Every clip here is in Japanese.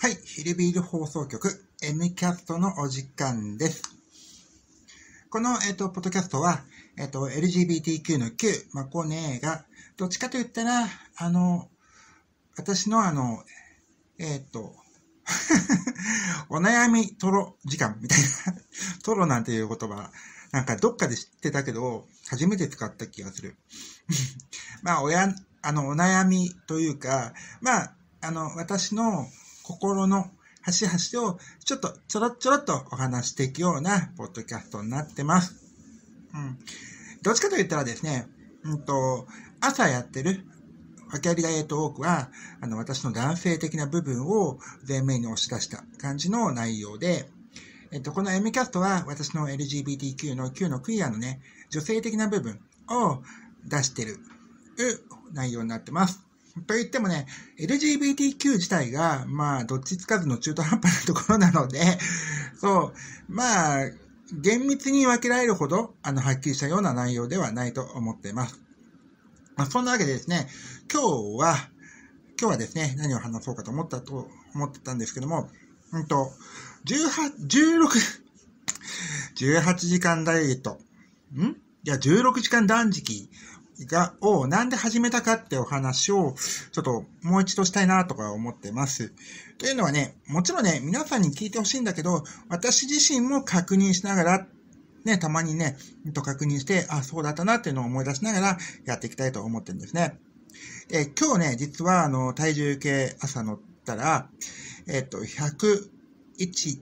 はい、ヒルビール放送局 M キャストのお時間です。この、えっ、ー、と、ポッドキャストは、えっ、ー、と、LGBTQ の Q、まあ、コネが、どっちかと言ったら、あの、私のあの、えっ、ー、と、お悩みトロ時間みたいな トロなんていう言葉、なんかどっかで知ってたけど、初めて使った気がする。まあ、親、あの、お悩みというか、まあ、あの、私の、心の端々をちょっとちょろちょろっとお話していくようなポッドキャストになってます。うん。どっちかと言ったらですね、うんと、朝やってる、訳ありダイエットウォークは、あの、私の男性的な部分を前面に押し出した感じの内容で、えっと、この M キャストは私の LGBTQ の Q のクイアのね、女性的な部分を出してる内容になってます。と言ってもね、LGBTQ 自体が、まあ、どっちつかずの中途半端なところなので、そう、まあ、厳密に分けられるほど、あの、はっきりしたような内容ではないと思っています。まあ、そんなわけでですね、今日は、今日はですね、何を話そうかと思ったと思ってたんですけども、うんと、18、16、18時間ダイエット、んいや、16時間断食が、をなんで始めたかってお話を、ちょっともう一度したいなとか思ってます。というのはね、もちろんね、皆さんに聞いてほしいんだけど、私自身も確認しながら、ね、たまにね、と確認して、あ、そうだったなっていうのを思い出しながらやっていきたいと思ってるんですね。え、今日ね、実はあの、体重計朝乗ったら、えっと、101.、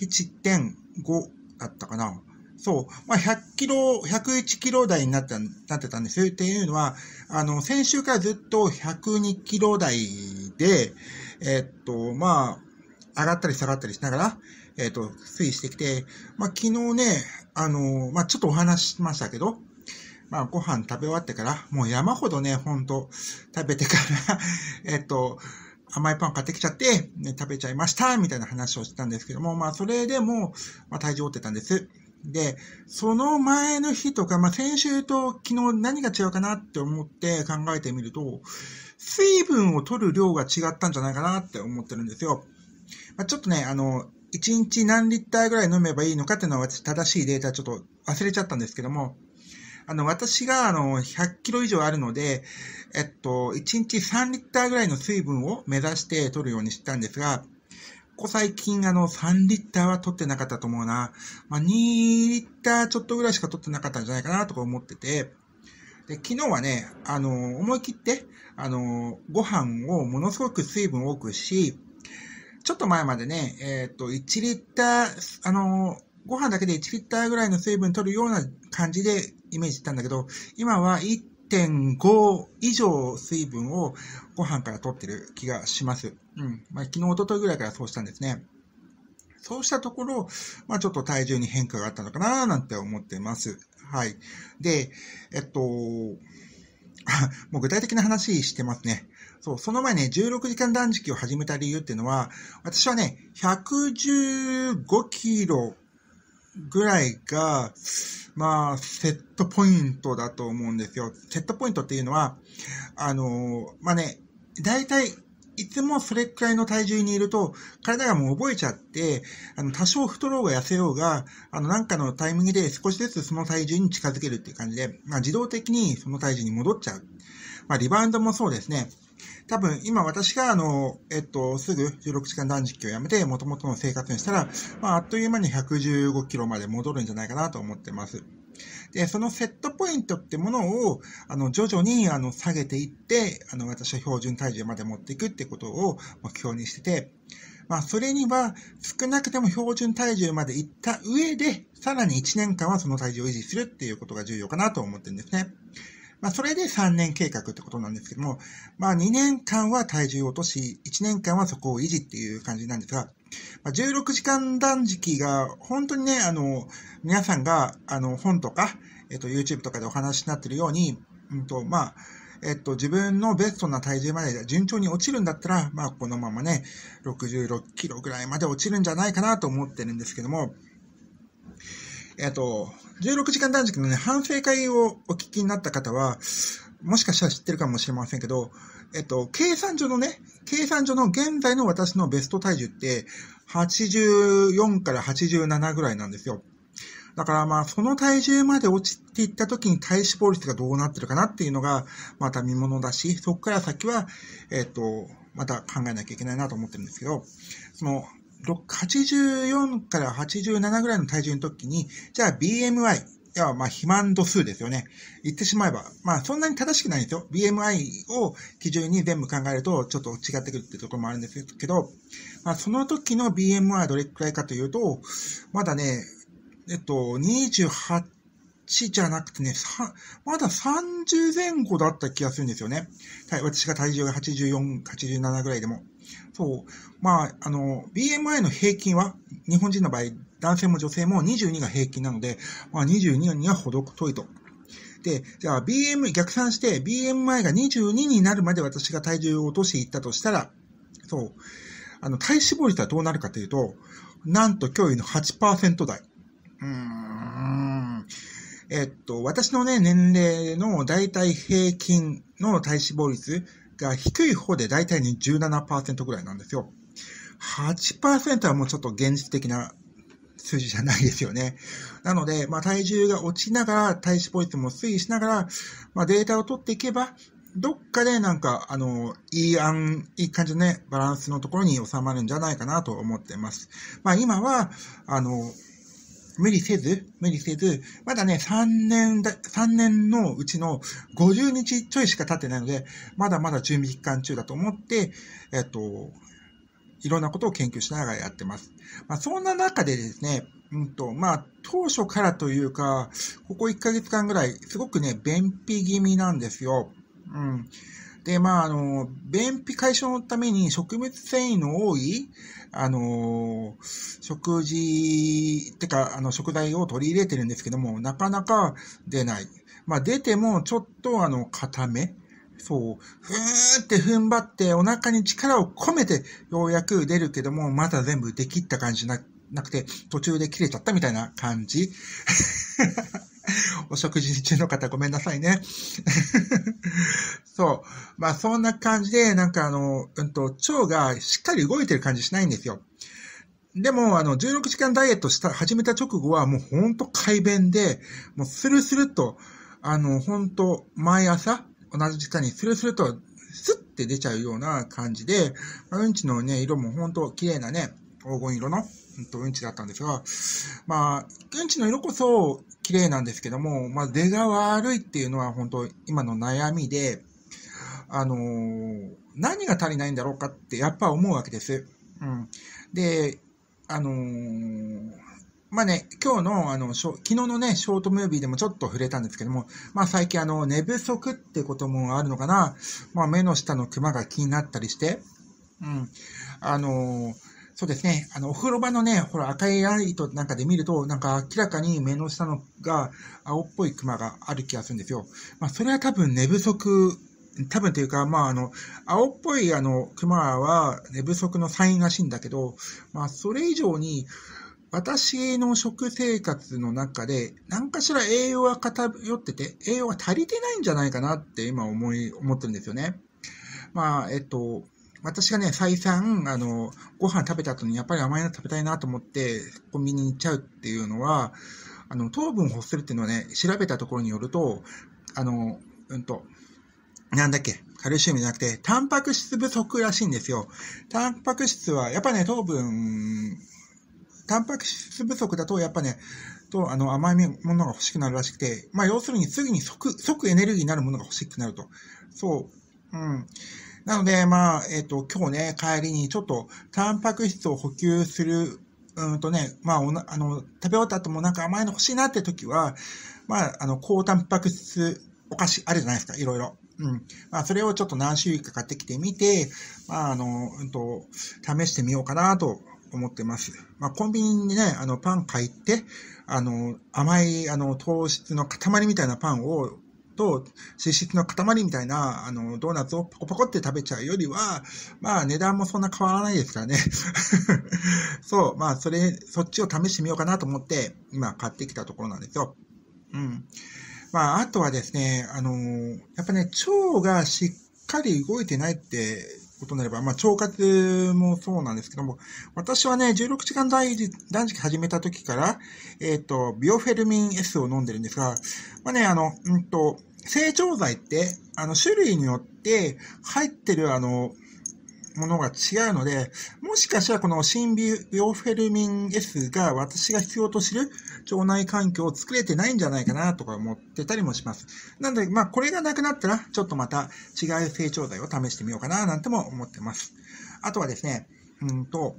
1.5だったかな。そう。まあ、100キロ、101キロ台になったなってたんですよ。っていうのは、あの、先週からずっと102キロ台で、えっと、まあ、上がったり下がったりしながら、えっと、推移してきて、まあ、昨日ね、あの、まあ、ちょっとお話ししましたけど、まあ、ご飯食べ終わってから、もう山ほどね、ほんと、食べてから えっと、甘いパン買ってきちゃって、ね、食べちゃいました、みたいな話をしてたんですけども、まあ、それでも、まあ、体重をってたんです。で、その前の日とか、まあ、先週と昨日何が違うかなって思って考えてみると、水分を取る量が違ったんじゃないかなって思ってるんですよ。まあ、ちょっとね、あの、1日何リッターぐらい飲めばいいのかっていうのは私正しいデータちょっと忘れちゃったんですけども、あの、私があの、100キロ以上あるので、えっと、1日3リッターぐらいの水分を目指して取るようにしたんですが、ここ最近あの3リッターは取ってなかったと思うな。まあ、2リッターちょっとぐらいしか取ってなかったんじゃないかなとか思ってて、で昨日はね、あの思い切って、あのご飯をものすごく水分多くし、ちょっと前までね、えっ、ー、と、1リッター、あのご飯だけで1リッターぐらいの水分取るような感じでイメージしたんだけど、今は1 1.5以上水分をご飯から取ってる気がします。うん。まあ、昨日、おとといぐらいからそうしたんですね。そうしたところ、まあ、ちょっと体重に変化があったのかななんて思ってます。はい。で、えっと、もう具体的な話してますね。そう、その前ね、16時間断食を始めた理由っていうのは、私はね、115キロぐらいが、まあ、セットポイントだと思うんですよ。セットポイントっていうのは、あの、まあね、大体、いつもそれくらいの体重にいると、体がもう覚えちゃって、あの、多少太ろうが痩せようが、あの、なんかのタイミングで少しずつその体重に近づけるっていう感じで、まあ、自動的にその体重に戻っちゃう。まあ、リバウンドもそうですね。多分今私があの、えっと、すぐ16時間断食をやめて元々の生活にしたら、まあ、あっという間に115キロまで戻るんじゃないかなと思ってます。で、そのセットポイントってものを、あの、徐々に、あの、下げていって、あの、私は標準体重まで持っていくってことを目標にしてて、まあ、それには、少なくても標準体重まで行った上で、さらに1年間はその体重を維持するっていうことが重要かなと思ってるんですね。まあ、それで3年計画ってことなんですけども、まあ、2年間は体重を落とし、1年間はそこを維持っていう感じなんですが、まあ、16時間断食が、本当にね、あの、皆さんが、あの、本とか、えっと、YouTube とかでお話になってるように、うんと、まあ、えっと、自分のベストな体重まで順調に落ちるんだったら、まあ、このままね、66キロぐらいまで落ちるんじゃないかなと思ってるんですけども、えっと、16時間断食のね、反省会をお聞きになった方は、もしかしたら知ってるかもしれませんけど、えっと、計算上のね、計算上の現在の私のベスト体重って、84から87ぐらいなんですよ。だからまあ、その体重まで落ちていった時に体脂肪率がどうなってるかなっていうのが、また見物だし、そこから先は、えっと、また考えなきゃいけないなと思ってるんですけど、その、84から87ぐらいの体重の時に、じゃあ BMI、いや、まあ、肥満度数ですよね。言ってしまえば、まあ、そんなに正しくないんですよ。BMI を基準に全部考えると、ちょっと違ってくるってところもあるんですけど、まあ、その時の BMI はどれくらいかというと、まだね、えっと、28じゃなくてね、まだ30前後だった気がするんですよね。はい、私が体重が84、87ぐらいでも。そう。まあ、あの、BMI の平均は、日本人の場合、男性も女性も22が平均なので、まあ、22には程遠いと。で、じゃあ BM、逆算して BMI が22になるまで私が体重を落としていったとしたら、そう、あの、体脂肪率はどうなるかというと、なんと驚異の8%台。うーん。えっと、私のね、年齢の大体平均の体脂肪率が低い方で大体に17%ぐらいなんですよ。8%はもうちょっと現実的な数字じゃないですよね。なので、まあ、体重が落ちながら、体脂肪率も推移しながら、まあ、データを取っていけば、どっかでなんか、あの、いい案、いい感じのね、バランスのところに収まるんじゃないかなと思ってます。まあ、今は、あの、無理せず、無理せず、まだね、3年だ、3年のうちの50日ちょいしか経ってないので、まだまだ準備期間中だと思って、えっと、いろんなことを研究しながらやってます。まあ、そんな中でですね、うんと、まあ、当初からというか、ここ1ヶ月間ぐらい、すごくね、便秘気味なんですよ。うん。で、まあ、あの、便秘解消のために食物繊維の多い、あの、食事、ってか、あの、食材を取り入れてるんですけども、なかなか出ない。まあ、出ても、ちょっと、あの、固め。そう、ふーって踏ん張ってお腹に力を込めてようやく出るけども、まだ全部出きった感じななくて、途中で切れちゃったみたいな感じ。お食事中の方ごめんなさいね。そう。まあそんな感じで、なんかあの、うんと、腸がしっかり動いてる感じしないんですよ。でも、あの、16時間ダイエットした、始めた直後はもうほんと快便で、もうスルスルと、あの、ほんと毎朝、同じ時間にスルスルと、スッて出ちゃうような感じで、うんちのね、色もほんと綺麗なね、黄金色の、うん、とうんちだったんですが、まあ、うんちの色こそ、綺麗なんですけども、まあ、出が悪いっていうのは本当今の悩みで、あのー、何が足りないんだろうかってやっぱ思うわけです。うん。で、あのー、まあね、今日の、あの、昨日のね、ショートムービーでもちょっと触れたんですけども、まあ最近あの、寝不足ってこともあるのかな、まあ目の下のクマが気になったりして、うん。あのーそうですね。あの、お風呂場のね、ほら、赤いライトなんかで見ると、なんか明らかに目の下のが青っぽいクマがある気がするんですよ。まあ、それは多分寝不足、多分というか、まあ、あの、青っぽいあの、クマは寝不足のサインらしいんだけど、まあ、それ以上に、私の食生活の中で、何かしら栄養が偏ってて、栄養が足りてないんじゃないかなって今思い、思ってるんですよね。まあ、えっと、私がね、再三、あの、ご飯食べた後にやっぱり甘いの食べたいなと思って、コンビニに行っちゃうっていうのは、あの、糖分を欲するっていうのはね、調べたところによると、あの、うんと、なんだっけ、カルシウムじゃなくて、タンパク質不足らしいんですよ。タンパク質は、やっぱね、糖分、タンパク質不足だと、やっぱね、と、あの、甘いものが欲しくなるらしくて、まあ、要するにすぐに即、即エネルギーになるものが欲しくなると。そう。うん。なので、まあ、えっ、ー、と、今日ね、帰りにちょっと、タンパク質を補給する、うんとね、まあ、おなあの、食べ終わった後もなんか甘いの欲しいなって時は、まあ、あの、高タンパク質お菓子あるじゃないですか、いろいろ。うん。まあ、それをちょっと何種類か買ってきてみて、まあ、あの、うんと、試してみようかなと思ってます。まあ、コンビニにね、あの、パン買いって、あの、甘い、あの、糖質の塊みたいなパンをと脂質の塊みたいなあのドーナツをポコポコって食べちゃうよりは、まあ値段もそんな変わらないですからね。そう、まあそれ、そっちを試してみようかなと思って、今買ってきたところなんですよ。うん。まああとはですね、あのやっぱね、腸がしっかり動いてないってことになれば、まあ、腸活もそうなんですけども、私はね、16時間断食始めた時から、えっ、ー、と、ビオフェルミン S を飲んでるんですが、まあね、あの、うんと、成長剤って、あの、種類によって入ってる、あの、ものが違うので、もしかしたらこのシンビオフェルミン S が私が必要とする腸内環境を作れてないんじゃないかなとか思ってたりもします。なので、まあこれがなくなったら、ちょっとまた違う成長剤を試してみようかななんても思ってます。あとはですね、うんと、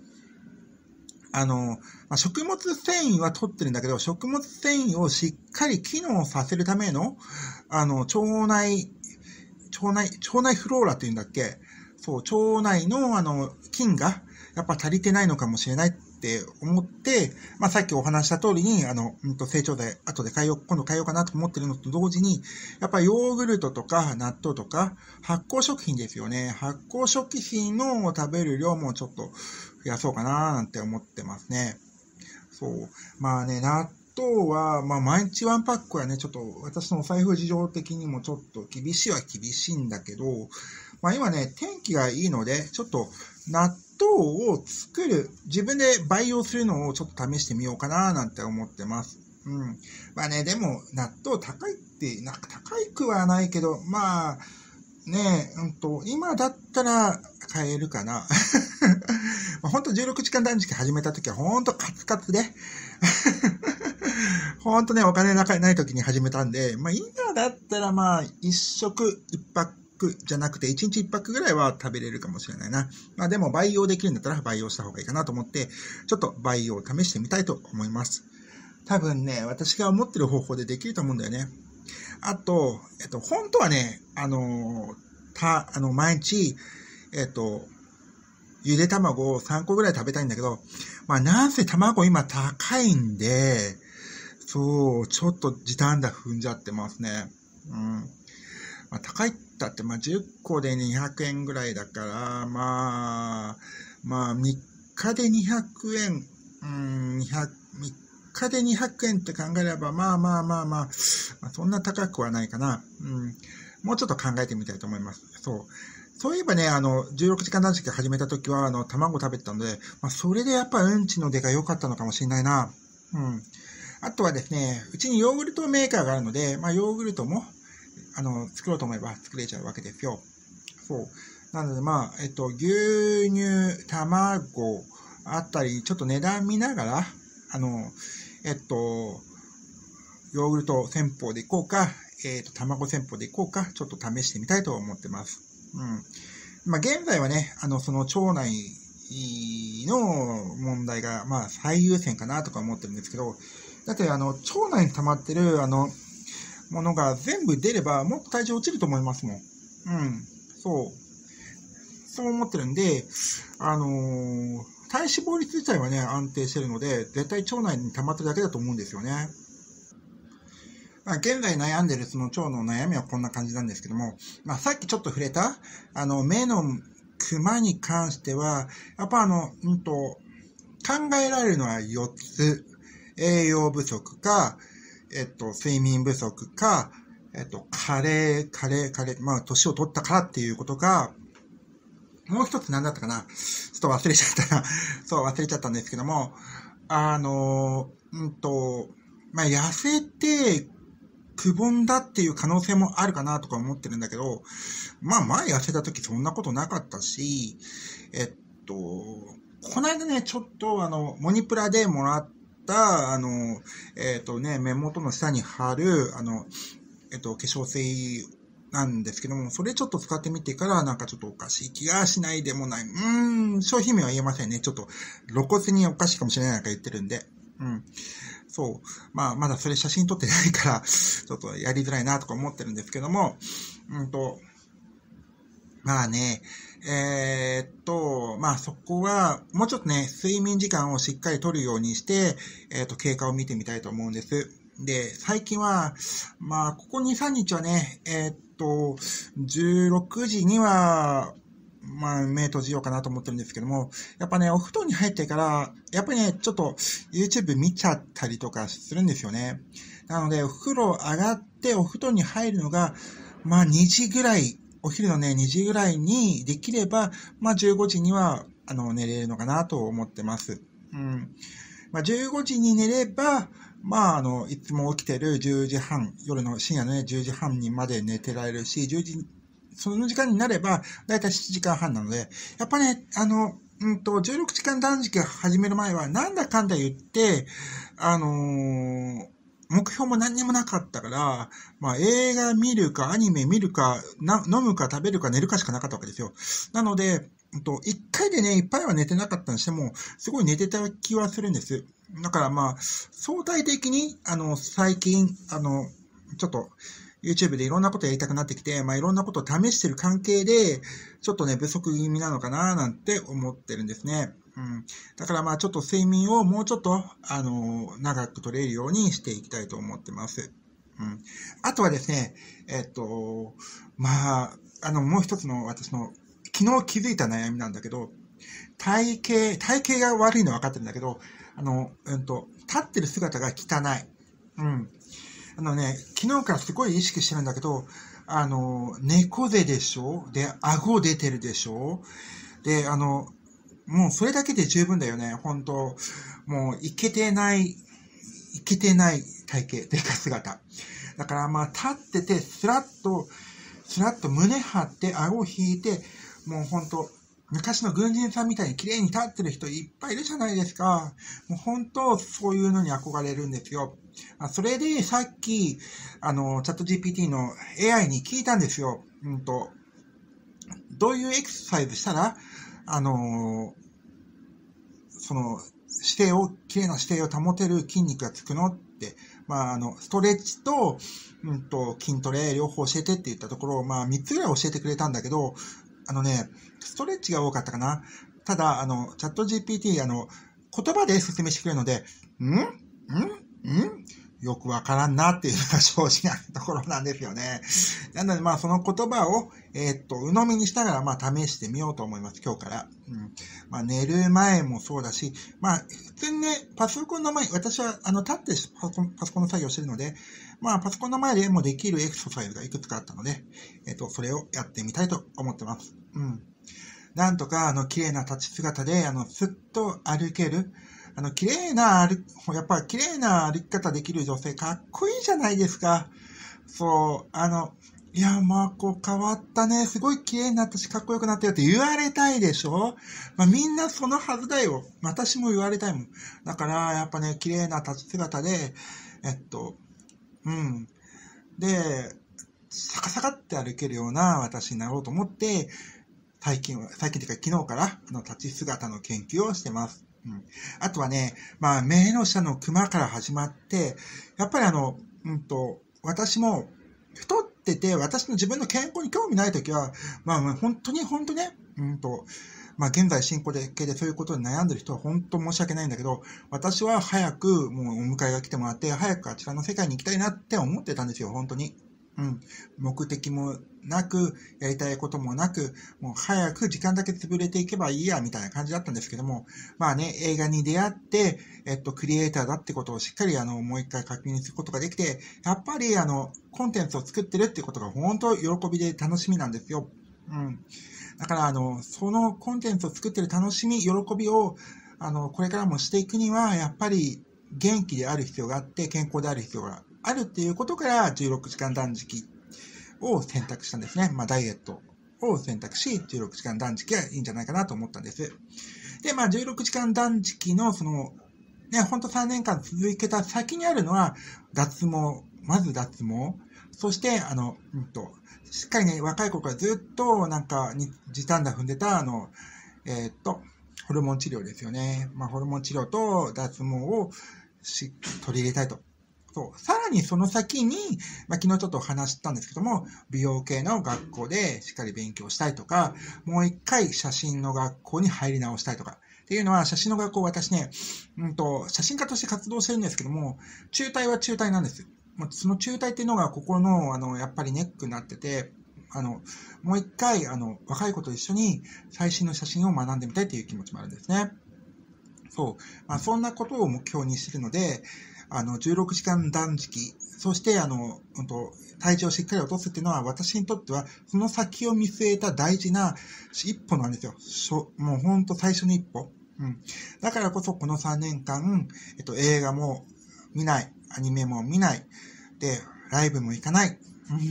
あの、まあ、食物繊維は取ってるんだけど、食物繊維をしっかり機能させるための、あの、腸内、腸内、腸内フローラっていうんだっけそう、腸内の、あの、菌が、やっぱ足りてないのかもしれないっって思って、まあ、さっきお話した通りに、あの、うんと、成長剤、後で変えよう、今度変えようかなと思ってるのと同時に、やっぱりヨーグルトとか納豆とか、発酵食品ですよね。発酵食品のを食べる量もちょっと増やそうかななんて思ってますね。そう。まあね、納豆は、まあ、毎日ワンパックはね、ちょっと私のお財布事情的にもちょっと厳しいは厳しいんだけど、まあ今ね、天気がいいので、ちょっと納豆糖を作る、自分で培養するのをちょっと試してみようかななんて思ってます。うん。まあね、でも、納豆高いって、なんか高いくはないけど、まあ、ねえ、うんと、今だったら買えるかな。ほんと16時間断食始めた時はほんとカツカツでほんとね、お金なない時に始めたんで、まあ今だったらまあ1食1パッじゃなくて、1日1泊ぐらいは食べれるかもしれないな。まあでも培養できるんだったら培養した方がいいかなと思って、ちょっと培養を試してみたいと思います。多分ね、私が思ってる方法でできると思うんだよね。あと、えっと、本当はね、あの、た、あの、毎日、えっと、ゆで卵を3個ぐらい食べたいんだけど、まあ、なんせ卵今高いんで、そう、ちょっと時短だ踏んじゃってますね。うん。まあ、高いったって、まあ、10個で200円ぐらいだから、まあ、まあ、3日で200円、うん、200、3日で200円って考えれば、まあまあまあまあ、まあ、そんな高くはないかな。うん、もうちょっと考えてみたいと思います。そう。そういえばね、あの、16時間断食始めた時は、あの、卵食べてたので、まあ、それでやっぱうんちの出が良かったのかもしれないな。うん。あとはですね、うちにヨーグルトメーカーがあるので、まあ、ヨーグルトも、あの、作ろうと思えば作れちゃうわけですよ。そう。なので、まあ、えっと、牛乳、卵あったり、ちょっと値段見ながら、あの、えっと、ヨーグルト戦法でいこうか、えっと、卵戦法でいこうか、ちょっと試してみたいと思ってます。うん。まあ、現在はね、あの、その腸内の問題が、まあ、最優先かなとか思ってるんですけど、だって、あの、腸内に溜まってる、あの、ものが全部出れば、もっと体重落ちると思いますもん。うん。そう。そう思ってるんで、あのー、体脂肪率自体はね、安定してるので、絶対腸内に溜まってるだけだと思うんですよね。まあ、現在悩んでるその腸の悩みはこんな感じなんですけども、まあ、さっきちょっと触れた、あの、目のクマに関しては、やっぱあの、うんと、考えられるのは4つ。栄養不足か、えっと、睡眠不足か、えっと、カレー、カレー、カレー、まあ、年を取ったからっていうことが、もう一つ何だったかなちょっと忘れちゃったな。そう、忘れちゃったんですけども、あの、うんと、まあ、痩せて、くぼんだっていう可能性もあるかなとか思ってるんだけど、まあ、前痩せた時そんなことなかったし、えっと、この間ね、ちょっとあの、モニプラでもらった、、あの、えっ、ー、とね、目元の下に貼る、あの、えっ、ー、と、化粧水なんですけども、それちょっと使ってみてから、なんかちょっとおかしい気がしないでもない。うーん、商品名は言えませんね。ちょっと露骨におかしいかもしれないなんか言ってるんで。うん。そう。まあ、まだそれ写真撮ってないから、ちょっとやりづらいなとか思ってるんですけども、うんと、まあね、えー、っと、まあ、そこは、もうちょっとね、睡眠時間をしっかりとるようにして、えー、っと、経過を見てみたいと思うんです。で、最近は、まあ、ここ2、3日はね、えー、っと、16時には、まあ、目閉じようかなと思ってるんですけども、やっぱね、お布団に入ってから、やっぱりね、ちょっと YouTube 見ちゃったりとかするんですよね。なので、お風呂上がってお布団に入るのが、まあ、2時ぐらいお昼のね、2時ぐらいにできれば、まあ、15時には、あの、寝れるのかなと思ってます。うん。まあ、15時に寝れば、まあ、あの、いつも起きてる10時半、夜の深夜のね、10時半にまで寝てられるし、10時、その時間になれば、だいたい7時間半なので、やっぱね、あの、うんと、16時間断食始める前は、なんだかんだ言って、あのー目標も何にもなかったから、まあ、映画見るか、アニメ見るか、な、飲むか、食べるか、寝るかしかなかったわけですよ。なので、と、一回でね、いっぱいは寝てなかったにしても、すごい寝てた気はするんです。だからまあ、相対的に、あの、最近、あの、ちょっと、YouTube でいろんなことやりたくなってきて、まあ、いろんなことを試してる関係で、ちょっとね、不足気味なのかななんて思ってるんですね。うん、だからまあちょっと睡眠をもうちょっと、あの長く取れるようにしていきたいと思ってます。うん、あとはですね、えっと、まあ、あの、もう一つの私の、昨日気づいた悩みなんだけど、体型、体型が悪いのは分かってるんだけど、あの、うんと、立ってる姿が汚い。うん。あのね、昨日からすごい意識してるんだけど、あの、猫背でしょで、顎出てるでしょで、あの、もうそれだけで十分だよね、本当もう、いけてない、いけてない体型というか姿。だからまあ、立ってて、スラッと、スラッと胸張って、顎を引いて、もう本当昔の軍人さんみたいに綺麗に立ってる人いっぱいいるじゃないですか。もう本当、そういうのに憧れるんですよ。あそれで、さっき、あの、チャット GPT の AI に聞いたんですよ。うんと、どういうエクササイズしたら、あのその姿勢を、綺麗な姿勢を保てる筋肉がつくのって、まあ、あの、ストレッチと、うんと、筋トレ両方教えてって言ったところ、を、まあ、3つぐらい教えてくれたんだけど、あのね、ストレッチが多かったかな。ただ、あの、チャット GPT、あの、言葉で説明してくれるので、んんんよくわからんなっていうのが正直なところなんですよね。なのでまあその言葉を、えー、っと、鵜呑みにしながらまあ試してみようと思います、今日から。うん。まあ寝る前もそうだし、まあ普通にね、パソコンの前、私はあの立ってパソパソコンの作業してるので、まあパソコンの前でもできるエクササイズがいくつかあったので、えー、っと、それをやってみたいと思ってます。うん。なんとかあの綺麗な立ち姿で、あの、すっと歩ける、あの、綺麗な歩、やっぱ綺麗な歩き方できる女性、かっこいいじゃないですか。そう、あの、いや、まあ、こう変わったね。すごい綺麗になったし、かっこよくなったよって言われたいでしょまあ、みんなそのはずだよ。私も言われたいもん。だから、やっぱね、綺麗な立ち姿で、えっと、うん。で、サカサカって歩けるような私になろうと思って、最近は、最近というか昨日から、あの、立ち姿の研究をしてます。うん、あとはね、まあ、名の下の熊から始まって、やっぱりあの、うんと、私も太ってて、私の自分の健康に興味ないときは、まあ、本当に本当ね、うんと、まあ、現在進行形でそういうことに悩んでる人は本当申し訳ないんだけど、私は早くもうお迎えが来てもらって、早くあちらの世界に行きたいなって思ってたんですよ、本当に。うん、目的もなく、やりたいこともなく、もう早く時間だけ潰れていけばいいや、みたいな感じだったんですけども、まあね、映画に出会って、えっと、クリエイターだってことをしっかり、あの、もう一回確認することができて、やっぱり、あの、コンテンツを作ってるってことが本当喜びで楽しみなんですよ。うん。だから、あの、そのコンテンツを作ってる楽しみ、喜びを、あの、これからもしていくには、やっぱり元気である必要があって、健康である必要がある。あるっていうことから16時間断食を選択したんですね。まあ、ダイエットを選択し、16時間断食がいいんじゃないかなと思ったんです。で、まあ、16時間断食の、その、ね、ほんと3年間続けた先にあるのは、脱毛、まず脱毛、そして、あの、うんと、しっかりね、若い子からずっと、なんか、時短だ踏んでた、あの、えー、っと、ホルモン治療ですよね。まあ、ホルモン治療と脱毛をし取り入れたいとそう。さらにその先に、まあ、昨日ちょっと話したんですけども、美容系の学校でしっかり勉強したいとか、もう一回写真の学校に入り直したいとか、っていうのは写真の学校私ね、うんと、写真家として活動してるんですけども、中退は中退なんですその中退っていうのがここの、あの、やっぱりネックになってて、あの、もう一回、あの、若い子と一緒に最新の写真を学んでみたいという気持ちもあるんですね。そう。まあ、そんなことを目標にしてるので、あの、16時間断食、そして、あの、本当体重をしっかり落とすっていうのは、私にとっては、その先を見据えた大事な一歩なんですよ。しょもう本当最初の一歩。うん。だからこそ、この3年間、えっと、映画も見ない、アニメも見ない、で、ライブも行かない。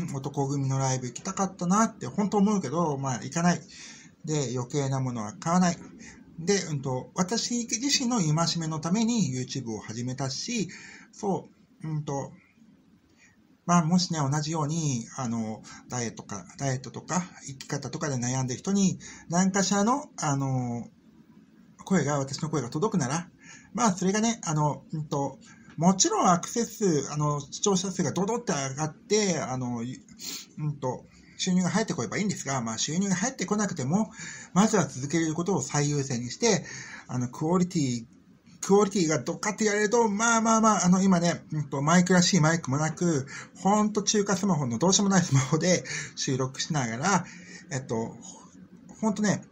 うん、男組のライブ行きたかったなって本当思うけど、まあ行かない。で、余計なものは買わない。で、うんと、私自身の戒めのために YouTube を始めたし、そう、うんと、まあ、もしね、同じように、あの、ダイエットか、ダイエットとか、生き方とかで悩んでる人に、何かしらの、あの、声が、私の声が届くなら、まあ、それがね、あの、うんと、もちろんアクセスあの、視聴者数がドドって上がって、あの、うんと、収入が入ってこればいいんですが、まあ、収入が入ってこなくても、まずは続けることを最優先にして、あの、クオリティ、クオリティがどっかって言われると、まあまあまあ、あの、今ね、うんと、マイクらしいマイクもなく、ほんと中華スマホのどうしようもないスマホで収録しながら、えっと、ほんとね、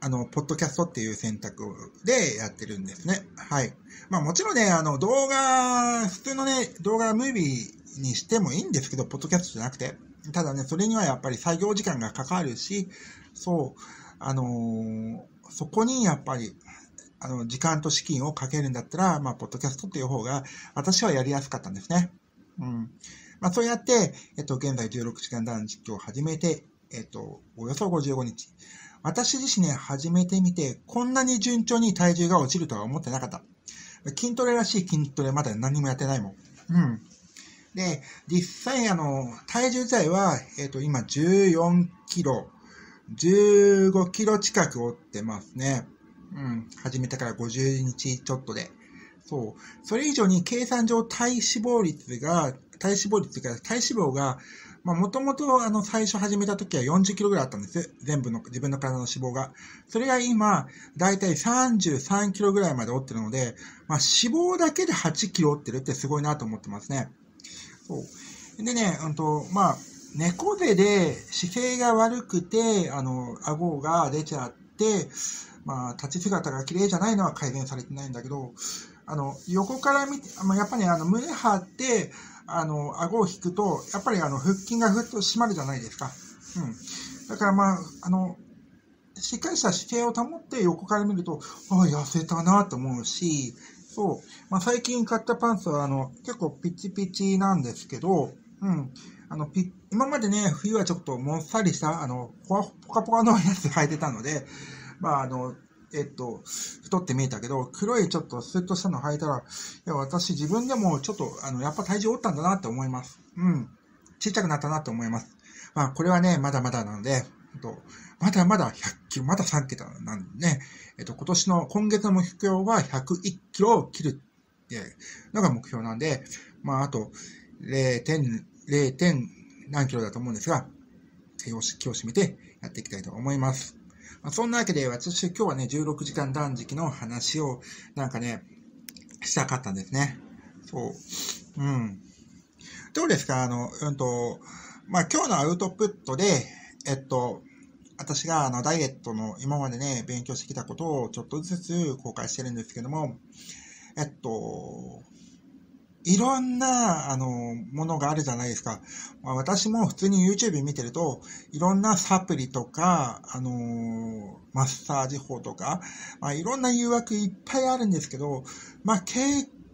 あの、ポッドキャストっていう選択でやってるんですね。はい。まあもちろんね、あの、動画、普通のね、動画ムービーにしてもいいんですけど、ポッドキャストじゃなくて。ただね、それにはやっぱり作業時間がかかるし、そう、あのー、そこにやっぱり、あの、時間と資金をかけるんだったら、まあ、ポッドキャストっていう方が、私はやりやすかったんですね。うん。まあ、そうやって、えっと、現在16時間断食を始めて、えっと、およそ55日。私自身ね、始めてみて、こんなに順調に体重が落ちるとは思ってなかった。筋トレらしい筋トレまだ何もやってないもん。うん。で、実際、あの、体重自体は、えっ、ー、と、今14キロ、15キロ近く折ってますね。うん、始めたから50日ちょっとで。そう。それ以上に計算上体脂肪率が、体脂肪率が、体脂肪が、まあ、もともと、あの、最初始めた時は40キロぐらいあったんです。全部の、自分の体の脂肪が。それが今、だいたい33キロぐらいまで折ってるので、まあ、脂肪だけで8キロ折ってるってすごいなと思ってますね。そうでね、うんとまあ、猫背で姿勢が悪くてあの顎が出ちゃって、まあ、立ち姿が綺麗じゃないのは改善されてないんだけどあの横から見て、まあ、やっぱり、ね、あの胸張ってあの顎を引くとやっぱりあの腹筋がふっと締まるじゃないですか。うん、だからまああのしっかりした姿勢を保って横から見るとああ痩せたなと思うしそう。まあ、最近買ったパンツは、あの、結構ピチピチなんですけど、うん。あの、ピ、今までね、冬はちょっともっさりした、あの、ポカポカのやつ履いてたので、まあ、あの、えっと、太って見えたけど、黒いちょっとスッとしたの履いたら、いや、私自分でもちょっと、あの、やっぱ体重折ったんだなって思います。うん。ちっちゃくなったなって思います。まあ、これはね、まだまだなので、えっと、まだまだ100キロ、まだ3桁なんでね、えっと、今年の、今月の目標は101キロを切るってのが目標なんで、まあ、あと0 0点何キロだと思うんですが、手をし、気を締めてやっていきたいと思います。まあ、そんなわけで、私今日はね、16時間断食の話を、なんかね、したかったんですね。そう。うん。どうですかあの、うんと、まあ、今日のアウトプットで、えっと、私があのダイエットの今までね、勉強してきたことをちょっとずつ公開してるんですけども、えっと、いろんな、あの、ものがあるじゃないですか。まあ、私も普通に YouTube 見てると、いろんなサプリとか、あのー、マッサージ法とか、まあ、いろんな誘惑いっぱいあるんですけど、まあ、結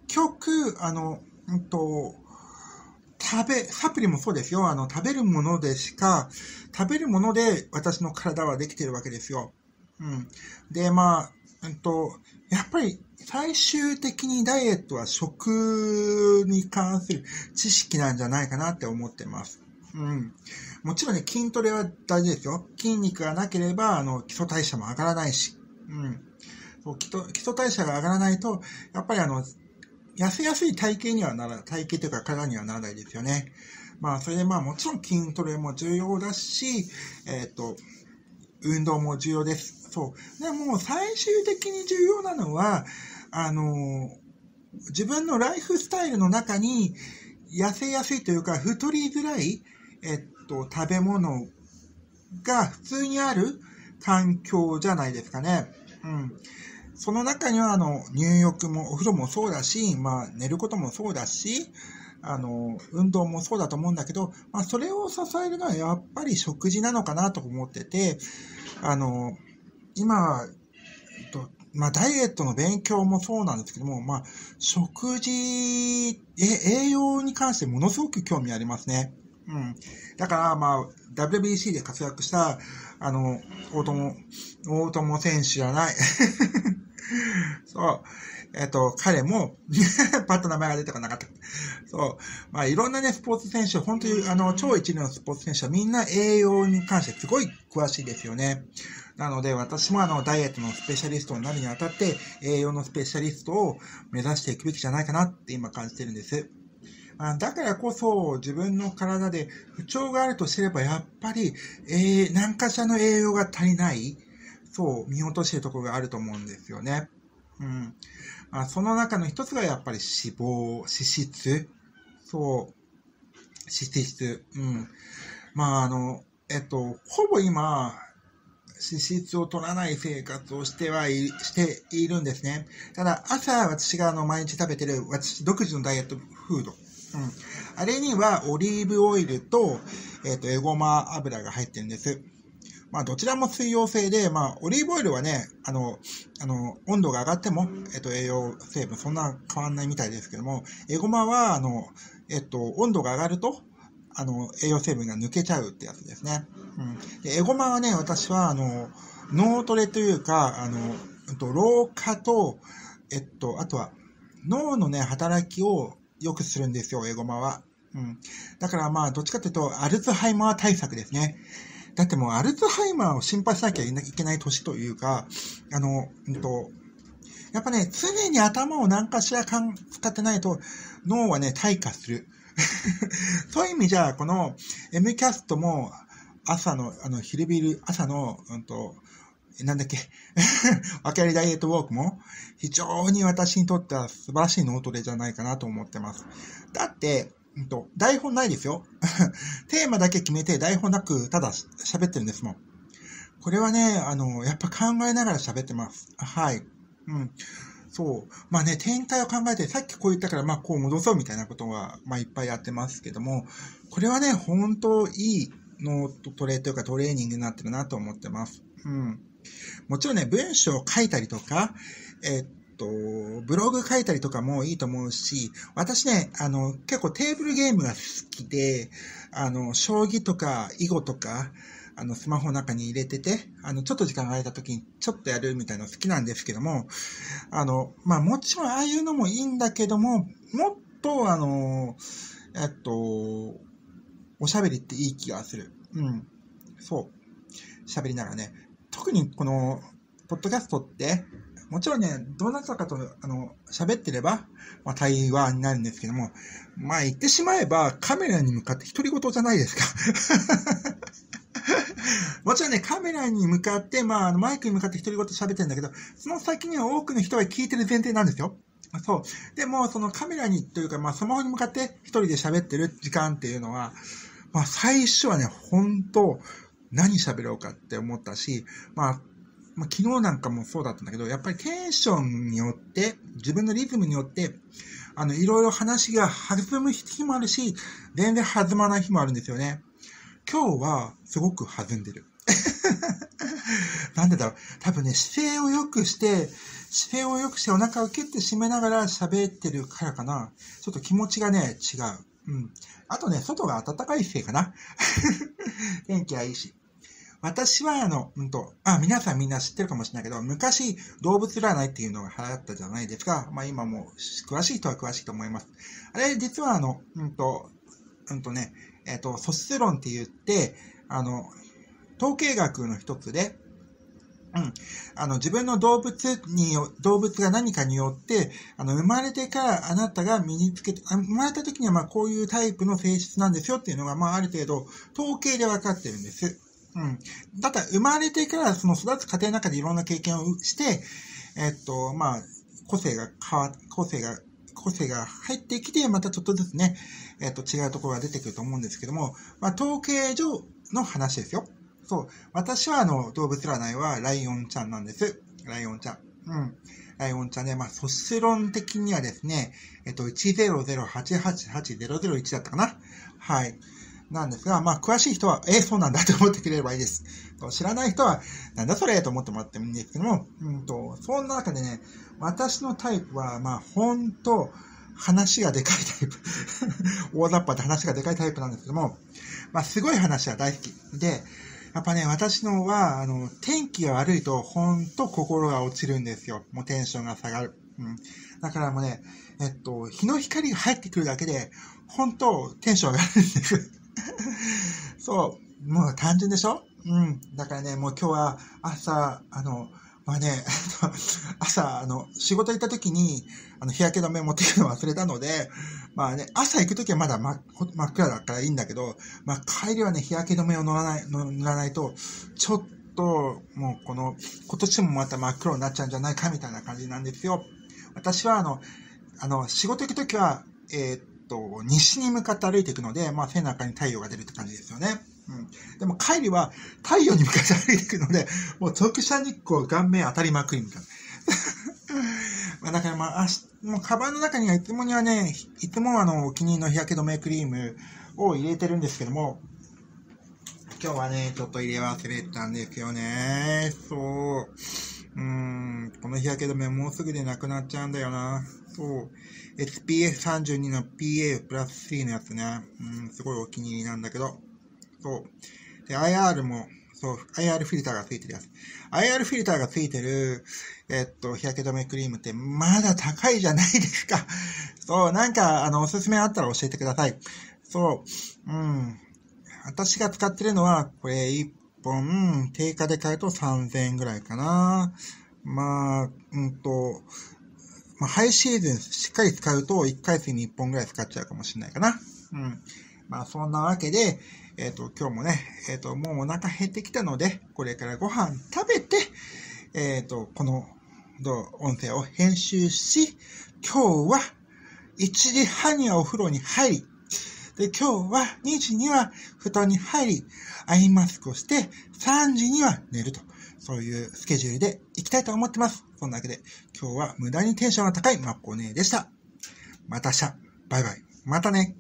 局、あの、うんと、食べ、サプリもそうですよ。あの、食べるものでしか、食べるもので私の体はできてるわけですよ。うん。で、まあ、うんと、やっぱり最終的にダイエットは食に関する知識なんじゃないかなって思ってます。うん。もちろんね、筋トレは大事ですよ。筋肉がなければ、あの、基礎代謝も上がらないし。うん。う基礎代謝が上がらないと、やっぱりあの、痩せやすい体型にはなら、体型というか体にはならないですよね。まあ、それでまあ、もちろん筋トレも重要だし、えっ、ー、と、運動も重要です。そう。でも、最終的に重要なのは、あの、自分のライフスタイルの中に、痩せやすいというか、太りづらい、えっと、食べ物が普通にある環境じゃないですかね。うん。その中には、あの、入浴もお風呂もそうだし、まあ、寝ることもそうだし、あの、運動もそうだと思うんだけど、まあ、それを支えるのはやっぱり食事なのかなと思ってて、あの、今、まあ、ダイエットの勉強もそうなんですけども、まあ、食事、え、栄養に関してものすごく興味ありますね。うん。だから、まあ、WBC で活躍した、あの、大友、大友選手じゃない。そう。えっ、ー、と、彼も パッと名前が出てこなかった。そう。まあ、いろんなね、スポーツ選手、本当に、あの、超一流のスポーツ選手はみんな栄養に関してすごい詳しいですよね。なので、私もあの、ダイエットのスペシャリストになるにあたって、栄養のスペシャリストを目指していくべきじゃないかなって今感じてるんです。あだからこそ自分の体で不調があるとすればやっぱり、えー、何かしらの栄養が足りない、そう、見落としてるところがあると思うんですよね。うん。あその中の一つがやっぱり脂肪、脂質、そう、脂質、うん。まあ、あの、えっと、ほぼ今、脂質を取らない生活をしてはい、しているんですね。ただ、朝私があの毎日食べてる私独自のダイエットフード、うん。あれにはオリーブオイルと、えっ、ー、と、エゴマ油が入ってるんです。まあ、どちらも水溶性で、まあ、オリーブオイルはね、あの、あの、温度が上がっても、えっと、栄養成分そんな変わんないみたいですけども、エゴマは、あの、えっと、温度が上がると、あの、栄養成分が抜けちゃうってやつですね。うん。で、エゴマはね、私は、あの、脳トレというか、あの、えっと、老化と、えっと、あとは、脳のね、働きをよくするんですよ、エゴマは。うん。だからまあ、どっちかっていうと、アルツハイマー対策ですね。だってもう、アルツハイマーを心配しなきゃいけない年というか、あの、うんと、やっぱね、常に頭を何かしらかん使ってないと、脳はね、退化する。そういう意味じゃ、この M キャストも、朝の、あの、昼ビル、朝の、うんと、なんだっけ、ワけありダイエットウォークも非常に私にとっては素晴らしい脳トレじゃないかなと思ってます。だって、うんと、台本ないですよ。テーマだけ決めて台本なくただ喋ってるんですもん。これはね、あの、やっぱ考えながら喋ってます。はい。うん。そう。まあね、展開を考えて、さっきこう言ったから、まあこう戻そうみたいなことは、まあいっぱいやってますけども、これはね、本当いい脳トレというかトレーニングになってるなと思ってます。うん。もちろんね、文章を書いたりとか、えっと、ブログ書いたりとかもいいと思うし、私ね、あの、結構テーブルゲームが好きで、あの、将棋とか囲碁とか、あの、スマホの中に入れてて、あの、ちょっと時間が空いた時にちょっとやるみたいなの好きなんですけども、あの、まあ、もちろんああいうのもいいんだけども、もっと、あの、えっと、おしゃべりっていい気がする。うん。そう。喋りながらね。特にこの、ポッドキャストって、もちろんね、どなたかと、あの、喋ってれば、まあ、対話になるんですけども、まあ、言ってしまえば、カメラに向かって独り言じゃないですか。もちろんね、カメラに向かって、まあ、マイクに向かって独り言喋ってるんだけど、その先には多くの人が聞いてる前提なんですよ。そう。でも、そのカメラにというか、まあ、スマホに向かって一人で喋ってる時間っていうのは、まあ、最初はね、本当何喋ろうかって思ったし、まあ、まあ、昨日なんかもそうだったんだけど、やっぱりテンションによって、自分のリズムによって、あの、いろいろ話が弾む日もあるし、全然弾まない日もあるんですよね。今日はすごく弾んでる。なんでだろう。多分ね、姿勢を良くして、姿勢を良くしてお腹をキュッて締めながら喋ってるからかな。ちょっと気持ちがね、違う。うん。あとね、外が暖かいせいかな。天気はいいし。私は、あの、うんと、あ、皆さんみんな知ってるかもしれないけど、昔、動物占いっていうのが流行ったじゃないですか。まあ今も、詳しい人は詳しいと思います。あれ、実はあの、うんと、うんとね、えっ、ー、と、素質論って言って、あの、統計学の一つで、うん、あの自分の動物に動物が何かによってあの生まれてからあなたが身につけて生まれた時にはまこういうタイプの性質なんですよっていうのが、まあ、ある程度統計で分かってるんです。うん、だから生まれてからその育つ過程の中でいろんな経験をして、えっとまあ、個性が変わ個性が個性が入ってきてまたちょっとずつね、えっと、違うところが出てくると思うんですけども、まあ、統計上の話ですよ。そう。私はあの、動物占いはライオンちゃんなんです。ライオンちゃん。うん。ライオンちゃんね、まあ、素論的にはですね、えっと、100888001だったかな。はい。なんですが、まあ、詳しい人は、えー、そうなんだと思ってくれればいいです。知らない人は、なんだそれと思ってもらってもいいんですけども、うんと、そんな中でね、私のタイプは、まあ、ほんと、話がでかいタイプ。大雑把で話がでかいタイプなんですけども、まあ、すごい話は大好き。で、やっぱね、私のは、あの、天気が悪いと、ほんと心が落ちるんですよ。もうテンションが下がる。うん。だからもうね、えっと、日の光が入ってくるだけで、ほんとテンション上がるんです。そう。もう単純でしょうん。だからね、もう今日は朝、あの、まあね、朝、あの、仕事行った時に、あの、日焼け止め持ってくるの忘れたので、まあね、朝行く時はまだ真っ暗だからいいんだけど、まあ帰りはね、日焼け止めを塗らない、塗らないと、ちょっと、もうこの、今年もまた真っ黒になっちゃうんじゃないかみたいな感じなんですよ。私はあの、あの、仕事行く時は、えー、っと、西に向かって歩いていくので、まあ背中に太陽が出るって感じですよね。うん、でも帰りは太陽に向かって歩いていくので、もう直射日光顔面当たりまくりみたいな。まあだからまあ、もうカバンの中にはいつもにはね、いつもあの、お気に入りの日焼け止めクリームを入れてるんですけども、今日はね、ちょっと入れ忘れたんですよね。そう。うん、この日焼け止めもうすぐでなくなっちゃうんだよな。そう。SPF32 の PA プラス3のやつね。うん、すごいお気に入りなんだけど。そう。で、IR も、そう、IR フィルターがついてるやつ。IR フィルターがついてる、えっと、日焼け止めクリームってまだ高いじゃないですか。そう、なんか、あの、おすすめあったら教えてください。そう、うん。私が使ってるのは、これ1本、定価で買うと3000円ぐらいかな。まあ、うんと、まあ、ハイシーズンしっかり使うと、1回水に1本ぐらい使っちゃうかもしれないかな。うん。まあ、そんなわけで、えっ、ー、と、今日もね、えっ、ー、と、もうお腹減ってきたので、これからご飯食べて、えっ、と、この音声を編集し、今日は1時半にはお風呂に入り、で、今日は2時には布団に入り、アイマスクをして、3時には寝ると。そういうスケジュールで行きたいと思ってます。そんなわけで、今日は無駄にテンションが高いマッコネでした。また明日。バイバイ。またね。